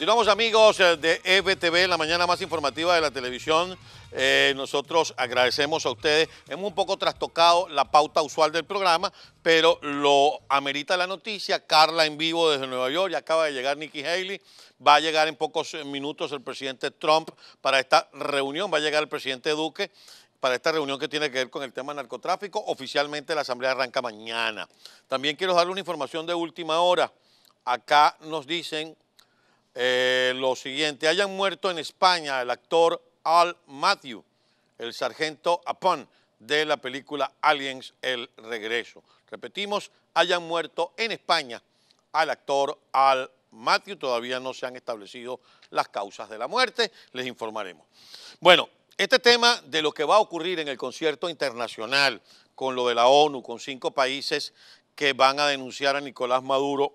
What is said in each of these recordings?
Continuamos amigos eh, de EBTV, la mañana más informativa de la televisión. Eh, nosotros agradecemos a ustedes. Hemos un poco trastocado la pauta usual del programa, pero lo amerita la noticia. Carla en vivo desde Nueva York, ya acaba de llegar Nikki Haley. Va a llegar en pocos eh, minutos el presidente Trump para esta reunión, va a llegar el presidente Duque para esta reunión que tiene que ver con el tema narcotráfico. Oficialmente la asamblea arranca mañana. También quiero darle una información de última hora. Acá nos dicen eh, lo siguiente, hayan muerto en España el actor Al Matthew, el sargento Apon de la película Aliens El Regreso. Repetimos, hayan muerto en España al actor Al Matthew, todavía no se han establecido las causas de la muerte, les informaremos. Bueno, este tema de lo que va a ocurrir en el concierto internacional con lo de la ONU, con cinco países que van a denunciar a Nicolás Maduro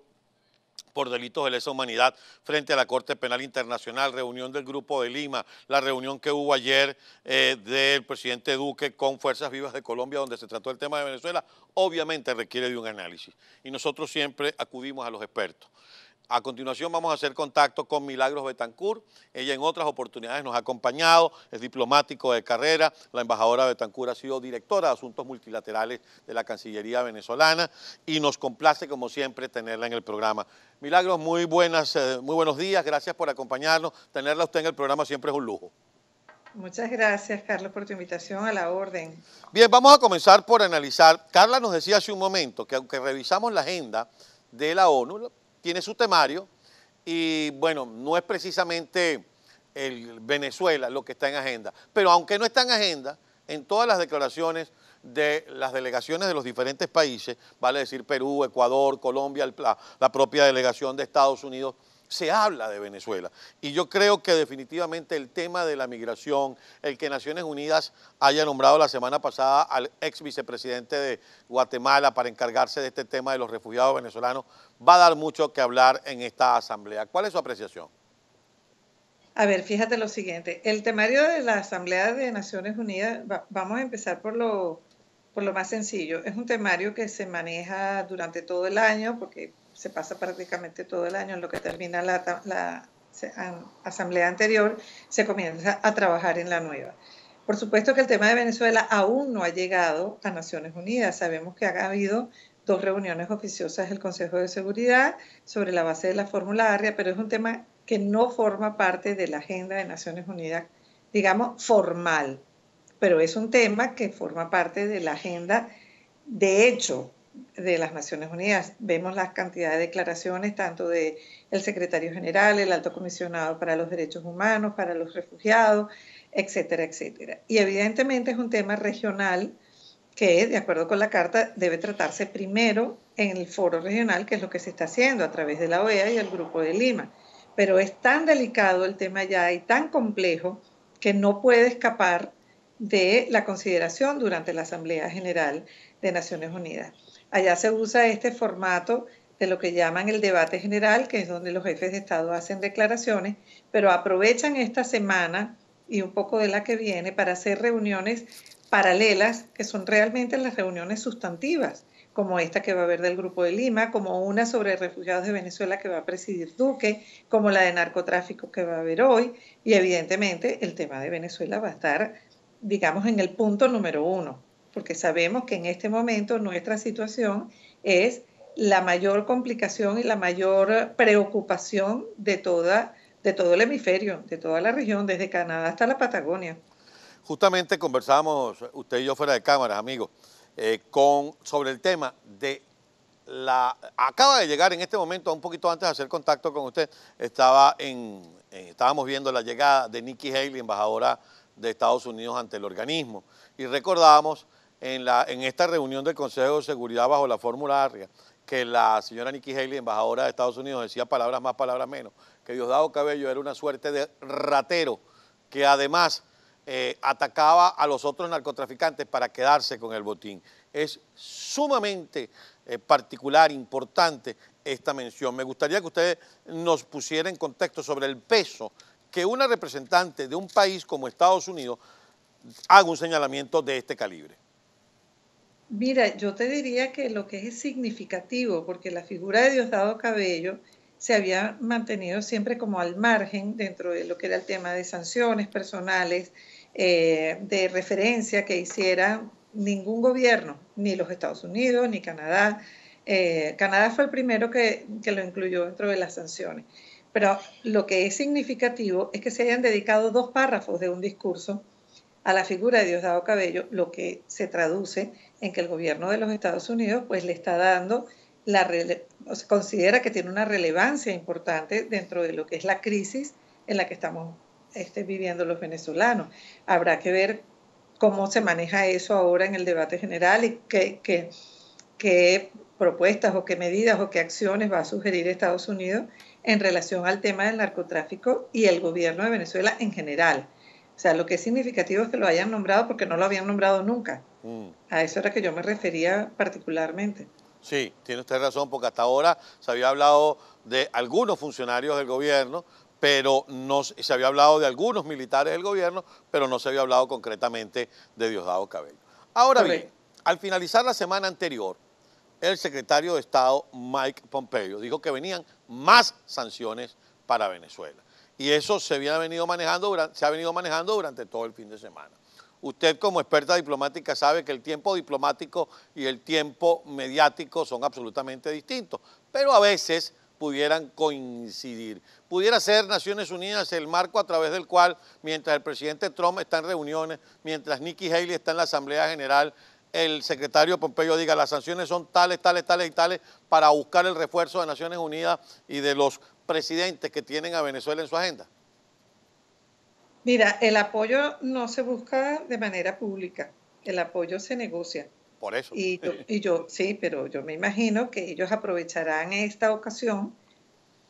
por delitos de lesa humanidad frente a la Corte Penal Internacional, reunión del Grupo de Lima, la reunión que hubo ayer eh, del presidente Duque con Fuerzas Vivas de Colombia, donde se trató el tema de Venezuela, obviamente requiere de un análisis. Y nosotros siempre acudimos a los expertos. A continuación vamos a hacer contacto con Milagros Betancourt. Ella en otras oportunidades nos ha acompañado, es diplomático de carrera. La embajadora Betancourt ha sido directora de asuntos multilaterales de la Cancillería venezolana y nos complace como siempre tenerla en el programa. Milagros, muy, buenas, eh, muy buenos días, gracias por acompañarnos. Tenerla usted en el programa siempre es un lujo. Muchas gracias, Carlos, por tu invitación a la orden. Bien, vamos a comenzar por analizar. Carla nos decía hace un momento que aunque revisamos la agenda de la ONU, tiene su temario y bueno, no es precisamente el Venezuela lo que está en agenda. Pero aunque no está en agenda, en todas las declaraciones de las delegaciones de los diferentes países, vale decir Perú, Ecuador, Colombia, la, la propia delegación de Estados Unidos, se habla de Venezuela. Y yo creo que definitivamente el tema de la migración, el que Naciones Unidas haya nombrado la semana pasada al ex vicepresidente de Guatemala para encargarse de este tema de los refugiados venezolanos, va a dar mucho que hablar en esta asamblea. ¿Cuál es su apreciación? A ver, fíjate lo siguiente. El temario de la Asamblea de Naciones Unidas, vamos a empezar por lo, por lo más sencillo. Es un temario que se maneja durante todo el año porque se pasa prácticamente todo el año, en lo que termina la, asamblea anterior, se comienza a trabajar en la nueva. Por supuesto que el tema de Venezuela aún no ha llegado a Naciones Unidas. Sabemos que ha habido dos reuniones oficiosas del Consejo de Seguridad sobre la base de la fórmula ARIA, pero es un tema que no forma parte de la agenda de Naciones Unidas, digamos, formal. Pero es un tema que forma parte de la agenda de hecho de las Naciones Unidas. Vemos la cantidades de declaraciones tanto de el secretario general, el alto comisionado para los derechos humanos, para los refugiados, etcétera, etcétera. Y evidentemente es un tema regional que, de acuerdo con la carta, debe tratarse primero en el foro regional, que es lo que se está haciendo a través de la OEA y el Grupo de Lima. Pero es tan delicado el tema ya y tan complejo que no puede escapar de la consideración durante la Asamblea General de Naciones Unidas. Allá se usa este formato de lo que llaman el debate general, que es donde los jefes de Estado hacen declaraciones, pero aprovechan esta semana y un poco de la que viene para hacer reuniones paralelas, que son realmente las reuniones sustantivas, como esta que va a haber del Grupo de Lima, como una sobre refugiados de Venezuela que va a presidir Duque, como la de narcotráfico que va a haber hoy, y evidentemente el tema de Venezuela va a estar, digamos, en el punto número uno porque sabemos que en este momento nuestra situación es la mayor complicación y la mayor preocupación de, toda, de todo el hemisferio, de toda la región, desde Canadá hasta la Patagonia. Justamente conversamos, usted y yo fuera de cámaras, amigos, eh, con, sobre el tema de la... Acaba de llegar en este momento, un poquito antes de hacer contacto con usted, estaba en, estábamos viendo la llegada de Nikki Haley, embajadora de Estados Unidos ante el organismo, y recordábamos en, esta reunión del Consejo de Seguridad bajo la fórmula ARRIA que la señora Nikki Haley, embajadora de Estados Unidos, decía palabras más, palabras menos, que Diosdado Cabello era una suerte de ratero que además eh, atacaba a los otros narcotraficantes para quedarse con el botín. Es sumamente eh, particular, importante esta mención. Me gustaría que ustedes nos pusieran en contexto sobre el peso que una representante de un país como Estados Unidos haga un señalamiento de este calibre. Mira, yo te diría que lo que es significativo, porque la figura de Diosdado Cabello se había mantenido siempre como al margen dentro de lo que era el tema de sanciones personales, eh, de referencia que hiciera ningún gobierno, ni los Estados Unidos, ni Canadá. Eh, Canadá fue el primero que, que lo incluyó dentro de las sanciones. Pero lo que es significativo es que se hayan dedicado dos párrafos de un discurso a la figura de Diosdado Cabello, lo que se traduce en que el gobierno de los Estados Unidos pues le está dando la considera que tiene una relevancia importante dentro de lo que es la crisis en la que estamos este, viviendo los venezolanos. Habrá que ver cómo se maneja eso ahora en el debate general y qué, qué propuestas o qué medidas o qué acciones va a sugerir Estados Unidos en relación al tema del narcotráfico y el gobierno de Venezuela en general. O sea, lo que es significativo es que lo hayan nombrado porque no lo habían nombrado nunca. Mm. A eso era que yo me refería particularmente. Sí, tiene usted razón, porque hasta ahora se había hablado de algunos funcionarios del gobierno, pero no, se había hablado de algunos militares del gobierno, pero no se había hablado concretamente de Diosdado Cabello. Ahora bien, al finalizar la semana anterior, el secretario de Estado Mike Pompeo dijo que venían más sanciones para Venezuela. Y eso se, había venido manejando, se ha venido manejando durante todo el fin de semana. Usted como experta diplomática sabe que el tiempo diplomático y el tiempo mediático son absolutamente distintos, pero a veces pudieran coincidir. Pudiera ser Naciones Unidas el marco a través del cual, mientras el presidente Trump está en reuniones, mientras Nikki Haley está en la Asamblea General, el secretario Pompeo diga las sanciones son tales, tales, tales y tales para buscar el refuerzo de Naciones Unidas y de los presidentes que tienen a Venezuela en su agenda. Mira, el apoyo no se busca de manera pública, el apoyo se negocia. Por eso. Y yo, sí, pero yo me imagino que ellos aprovecharán esta ocasión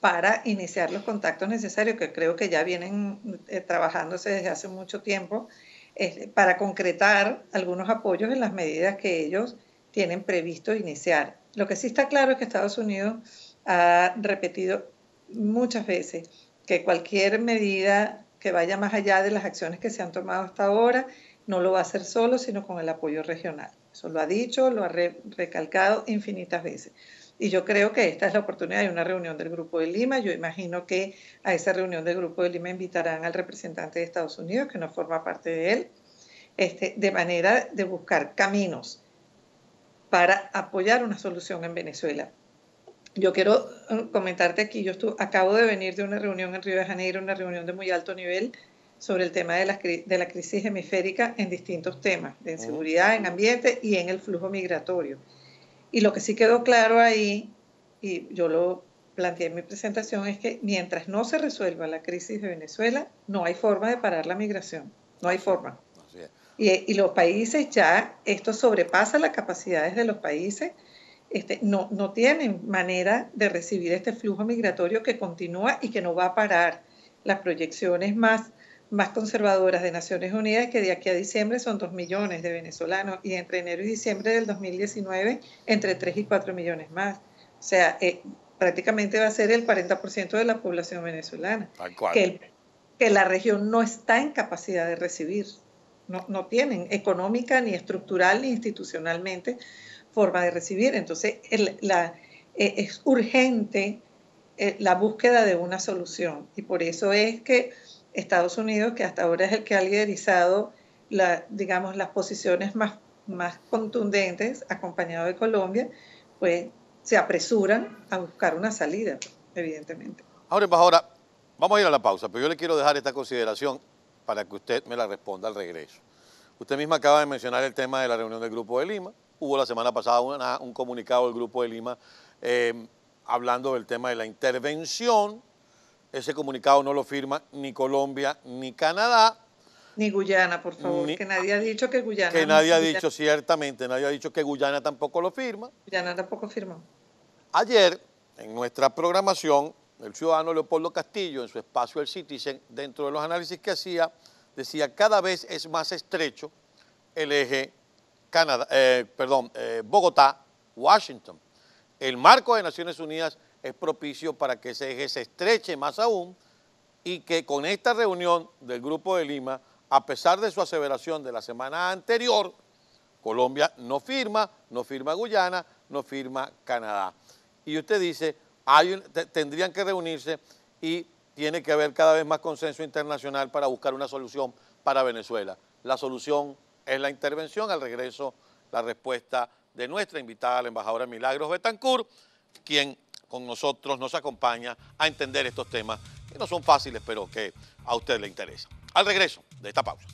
para iniciar los contactos necesarios, que creo que ya vienen eh, trabajándose desde hace mucho tiempo, eh, para concretar algunos apoyos en las medidas que ellos tienen previsto iniciar. Lo que sí está claro es que Estados Unidos ha repetido muchas veces que cualquier medida que vaya más allá de las acciones que se han tomado hasta ahora. No lo va a hacer solo, sino con el apoyo regional. Eso lo ha dicho, lo ha recalcado infinitas veces. Y yo creo que esta es la oportunidad de una reunión del Grupo de Lima. Yo imagino que a esa reunión del Grupo de Lima invitarán al representante de Estados Unidos, que no forma parte de él, este, de manera de buscar caminos para apoyar una solución en Venezuela yo quiero eh, comentarte aquí, yo acabo de venir de una reunión en Río de Janeiro, una reunión de muy alto nivel sobre el tema de la, crisis hemisférica en distintos temas, de seguridad, en ambiente y en el flujo migratorio. Y lo que sí quedó claro ahí, y yo lo planteé en mi presentación, es que mientras no se resuelva la crisis de Venezuela, no hay forma de parar la migración, no hay forma. Y, y los países ya, esto sobrepasa las capacidades de los países este, no, no tienen manera de recibir este flujo migratorio que continúa y que no va a parar. Las proyecciones más, más conservadoras de Naciones Unidas que de aquí a diciembre son 2 millones de venezolanos y entre enero y diciembre del 2019 entre 3 y 4 millones más. O sea, eh, prácticamente va a ser el 40% de la población venezolana que, que, la región no está en capacidad de recibir. No, no tienen económica ni estructural ni institucionalmente forma de recibir. Entonces, la, eh, es urgente eh, la búsqueda de una solución. Y por eso es que Estados Unidos, que hasta ahora es el que ha liderizado, digamos, las posiciones más, más contundentes, acompañado de Colombia, pues se apresuran a buscar una salida, evidentemente. Pues, ahora, vamos a ir a la pausa, pero yo le quiero dejar esta consideración para que usted me la responda al regreso. Usted misma acaba de mencionar el tema de la reunión del Grupo de Lima, hubo la semana pasada un comunicado del Grupo de Lima eh, hablando del tema de la intervención. Ese comunicado no lo firma ni Colombia ni Canadá. Ni Guyana, por favor, que nadie ha dicho que Guyana. Que nadie ha dicho, ciertamente, nadie ha dicho que Guyana tampoco lo firma. Guyana tampoco firmó. Ayer, en nuestra programación, el ciudadano Leopoldo Castillo, en su espacio El Citizen, dentro de los análisis que hacía, decía, cada vez es más estrecho el eje eh, perdón, eh, Bogotá, Washington. El marco de Naciones Unidas es propicio para que ese eje se estreche más aún y que con esta reunión del Grupo de Lima, a pesar de su aseveración de la semana anterior, Colombia no firma, no firma Guyana, no firma Canadá. Y usted dice, tendrían que reunirse y tiene que haber cada vez más consenso internacional para buscar una solución para Venezuela. La solución es la intervención. Al regreso, la respuesta de nuestra invitada, la embajadora Milagros Betancourt, quien con nosotros nos acompaña a entender estos temas que no son fáciles, pero que a usted le interesa. Al regreso de esta pausa.